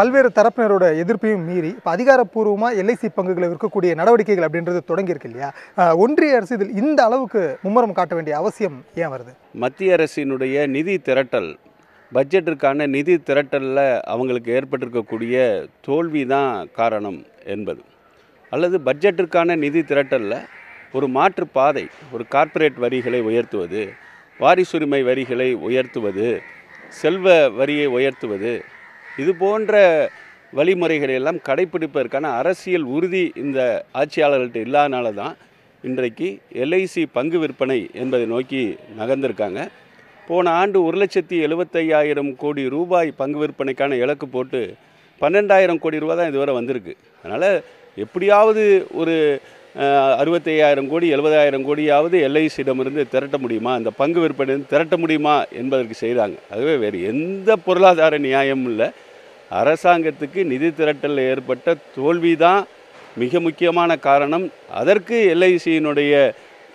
பல்வேறு தரப்பினரோட எதிர்ப்பையும் மீறி இப்போ அதிகாரப்பூர்வமாக எல்ஐசி பங்குகளை இருக்கக்கூடிய நடவடிக்கைகள் அப்படின்றது தொடங்கியிருக்கு இல்லையா ஒன்றிய அரசு இதில் இந்த அளவுக்கு மும்முரம் காட்ட வேண்டிய அவசியம் ஏன் வருது மத்திய அரசினுடைய நிதி திரட்டல் பட்ஜெட்டிற்கான நிதி திரட்டலில் அவங்களுக்கு ஏற்பட்டிருக்கக்கூடிய தோல்வி தான் காரணம் என்பது அல்லது பட்ஜெட்டிற்கான நிதி திரட்டலில் ஒரு மாற்று பாதை ஒரு கார்ப்பரேட் வரிகளை உயர்த்துவது வாரிசுரிமை வரிகளை உயர்த்துவது செல்வ வரியை உயர்த்துவது இது போன்ற வழிமுறைகளை எல்லாம் கடைபிடிப்பதற்கான அரசியல் உறுதி இந்த ஆட்சியாளர்கள்ட்ட இல்லாதனால தான் இன்றைக்கு எல்ஐசி பங்கு விற்பனை என்பதை நோக்கி நகர்ந்திருக்காங்க போன ஆண்டு ஒரு லட்சத்தி எழுபத்தையாயிரம் கோடி ரூபாய் பங்கு விற்பனைக்கான இலக்கு போட்டு பன்னெண்டாயிரம் கோடி ரூபா தான் இதுவரை வந்திருக்கு அதனால் எப்படியாவது ஒரு அறுபத்தையாயிரம் கோடி எழுபதாயிரம் கோடியாவது எல்ஐசியிடமிருந்து திரட்ட முடியுமா அந்த பங்கு விற்பனை திரட்ட முடியுமா என்பதற்கு செய்கிறாங்க அதுவே வேறு எந்த பொருளாதார நியாயமும் இல்லை அரசாங்கத்துக்கு நிதி திரட்டல் ஏற்பட்ட தோல்வி மிக முக்கியமான காரணம் அதற்கு எல்ஐசியினுடைய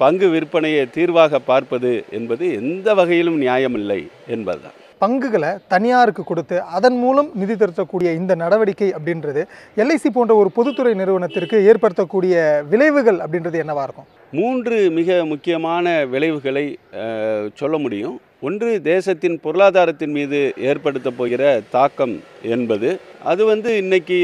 பங்கு விற்பனையை தீர்வாக பார்ப்பது என்பது எந்த வகையிலும் நியாயமில்லை என்பதுதான் பங்குகளை தனியாருக்கு கொடுத்து அதன் மூலம் நிதி திரட்டக்கூடிய இந்த நடவடிக்கை அப்படின்றது எல்ஐசி போன்ற ஒரு பொதுத்துறை நிறுவனத்திற்கு ஏற்படுத்தக்கூடிய விளைவுகள் அப்படின்றது என்னவாக இருக்கும் மூன்று மிக முக்கியமான விளைவுகளை சொல்ல முடியும் ஒன்று தேசத்தின் பொருளாதாரத்தின் மீது ஏற்படுத்த போகிற தாக்கம் என்பது அது வந்து இன்னைக்கு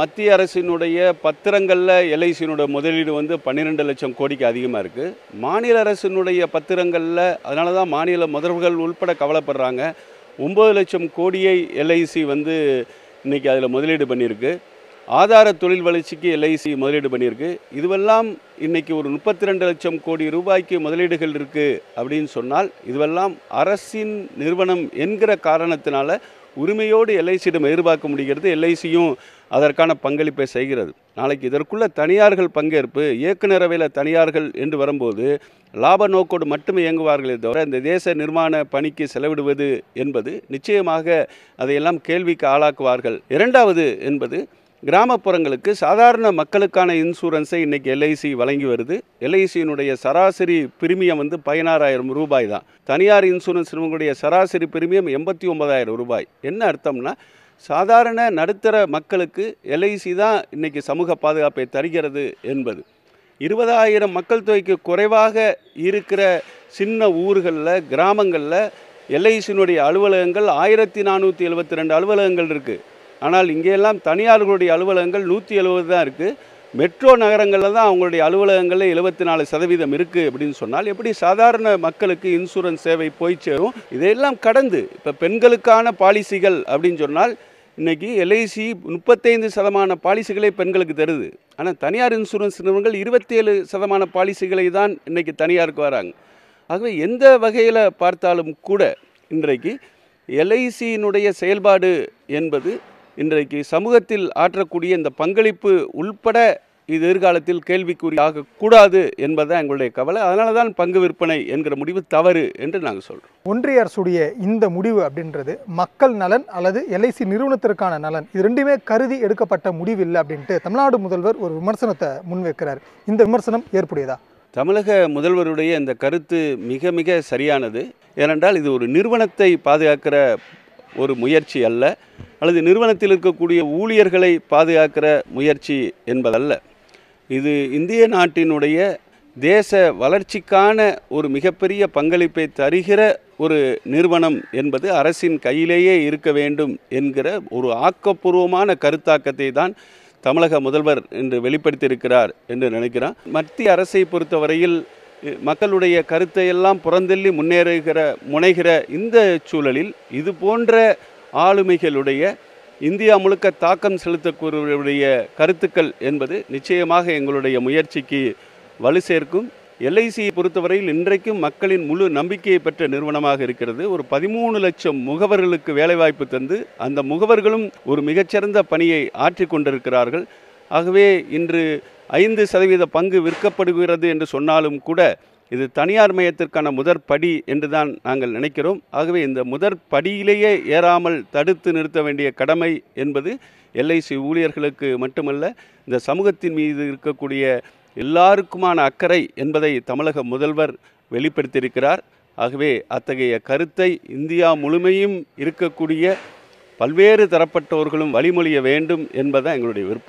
மத்திய அரசினுடைய பத்திரங்களில் எல்ஐசியினுடைய முதலீடு வந்து பன்னிரெண்டு லட்சம் கோடிக்கு அதிகமாக இருக்குது மாநில அரசினுடைய பத்திரங்களில் அதனால தான் மாநில முதல்வர்கள் உள்பட கவலைப்படுறாங்க ஒம்பது லட்சம் கோடியை எல்ஐசி வந்து இன்றைக்கி அதில் முதலீடு பண்ணியிருக்கு ஆதார தொழில் வளர்ச்சிக்கு எல்ஐசி முதலீடு பண்ணியிருக்கு இதுவெல்லாம் இன்றைக்கி ஒரு முப்பத்தி ரெண்டு லட்சம் கோடி ரூபாய்க்கு முதலீடுகள் இருக்குது அப்படின்னு சொன்னால் இதுவெல்லாம் அரசின் நிறுவனம் என்கிற காரணத்தினால உரிமையோடு எல்ஐசியிடம் எதிர்பார்க்க முடிகிறது எல்ஐசியும் அதற்கான பங்களிப்பை செய்கிறது நாளைக்கு இதற்குள்ள தனியார்கள் பங்கேற்பு இயக்குநரவையில் தனியார்கள் என்று வரும்போது லாப நோக்கோடு மட்டுமே இயங்குவார்களே தவிர இந்த தேச நிர்மாண பணிக்கு செலவிடுவது என்பது நிச்சயமாக அதையெல்லாம் கேள்விக்கு ஆளாக்குவார்கள் இரண்டாவது என்பது கிராமப்புறங்களுக்கு சாதாரண மக்களுக்கான இன்சூரன்ஸை இன்றைக்கி எல்ஐசி வழங்கி வருது எல்ஐசியினுடைய சராசரி பிரிமியம் வந்து பதினாறாயிரம் ரூபாய் தான் தனியார் இன்சூரன்ஸ் நிறுவனங்களுடைய சராசரி பிரிமியம் எண்பத்தி ஒன்பதாயிரம் ரூபாய் என்ன அர்த்தம்னா சாதாரண நடுத்தர மக்களுக்கு எல்ஐசி தான் இன்றைக்கி சமூக பாதுகாப்பை தருகிறது என்பது இருபதாயிரம் மக்கள் தொகைக்கு குறைவாக இருக்கிற சின்ன ஊர்களில் கிராமங்களில் எல்ஐசியினுடைய அலுவலகங்கள் ஆயிரத்தி நானூற்றி எழுபத்தி ரெண்டு அலுவலகங்கள் இருக்குது ஆனால் இங்கேயெல்லாம் தனியார்களுடைய அலுவலகங்கள் நூற்றி எழுபது தான் இருக்குது மெட்ரோ நகரங்களில் தான் அவங்களுடைய அலுவலகங்களில் எழுபத்தி நாலு சதவீதம் இருக்குது அப்படின்னு சொன்னால் எப்படி சாதாரண மக்களுக்கு இன்சூரன்ஸ் சேவை போய் சேரும் இதையெல்லாம் கடந்து இப்போ பெண்களுக்கான பாலிசிகள் அப்படின்னு சொன்னால் இன்றைக்கி எல்ஐசி முப்பத்தைந்து சதமான பாலிசிகளை பெண்களுக்கு தருது ஆனால் தனியார் இன்சூரன்ஸ் நிறுவனங்கள் இருபத்தேழு சதமான பாலிசிகளை தான் இன்றைக்கி தனியாருக்கு வராங்க ஆகவே எந்த வகையில் பார்த்தாலும் கூட இன்றைக்கு எல்ஐசியினுடைய செயல்பாடு என்பது இன்றைக்கு சமூகத்தில் ஆற்றக்கூடிய இந்த பங்களிப்பு உள்பட இது எதிர்காலத்தில் கேள்விக்குறியாக கூடாது என்பதுதான் எங்களுடைய கவலை அதனால தான் பங்கு விற்பனை என்கிற முடிவு தவறு என்று நாங்கள் சொல்கிறோம் ஒன்றிய அரசுடைய இந்த முடிவு அப்படின்றது மக்கள் நலன் அல்லது எல்ஐசி நிறுவனத்திற்கான நலன் இது ரெண்டுமே கருதி எடுக்கப்பட்ட முடிவு இல்லை அப்படின்ட்டு தமிழ்நாடு முதல்வர் ஒரு விமர்சனத்தை முன்வைக்கிறார் இந்த விமர்சனம் ஏற்புடையதா தமிழக முதல்வருடைய இந்த கருத்து மிக மிக சரியானது ஏனென்றால் இது ஒரு நிறுவனத்தை பாதுகாக்கிற ஒரு முயற்சி அல்ல அல்லது நிறுவனத்தில் இருக்கக்கூடிய ஊழியர்களை பாதுகாக்கிற முயற்சி என்பதல்ல இது இந்திய நாட்டினுடைய தேச வளர்ச்சிக்கான ஒரு மிகப்பெரிய பங்களிப்பை தருகிற ஒரு நிறுவனம் என்பது அரசின் கையிலேயே இருக்க வேண்டும் என்கிற ஒரு ஆக்கப்பூர்வமான கருத்தாக்கத்தை தான் தமிழக முதல்வர் என்று வெளிப்படுத்தியிருக்கிறார் என்று நினைக்கிறான் மத்திய அரசை பொறுத்தவரையில் மக்களுடைய கருத்தை எல்லாம் புறந்தள்ளி முன்னேறுகிற முனைகிற இந்த சூழலில் இது போன்ற ஆளுமைகளுடைய இந்தியா முழுக்க தாக்கம் செலுத்தக்கூடியவருடைய கருத்துக்கள் என்பது நிச்சயமாக எங்களுடைய முயற்சிக்கு வலு சேர்க்கும் எல்ஐசியை பொறுத்தவரையில் இன்றைக்கும் மக்களின் முழு நம்பிக்கையை பெற்ற நிறுவனமாக இருக்கிறது ஒரு பதிமூணு லட்சம் முகவர்களுக்கு வேலைவாய்ப்பு தந்து அந்த முகவர்களும் ஒரு மிகச்சிறந்த பணியை ஆற்றி கொண்டிருக்கிறார்கள் ஆகவே இன்று ஐந்து சதவீத பங்கு விற்கப்படுகிறது என்று சொன்னாலும் கூட இது தனியார் மையத்திற்கான முதற் படி என்று தான் நாங்கள் நினைக்கிறோம் ஆகவே இந்த முதற் படியிலேயே ஏறாமல் தடுத்து நிறுத்த வேண்டிய கடமை என்பது எல்ஐசி ஊழியர்களுக்கு மட்டுமல்ல இந்த சமூகத்தின் மீது இருக்கக்கூடிய எல்லாருக்குமான அக்கறை என்பதை தமிழக முதல்வர் வெளிப்படுத்தியிருக்கிறார் ஆகவே அத்தகைய கருத்தை இந்தியா முழுமையும் இருக்கக்கூடிய பல்வேறு தரப்பட்டவர்களும் வழிமொழிய வேண்டும் என்பதுதான் எங்களுடைய விருப்பம்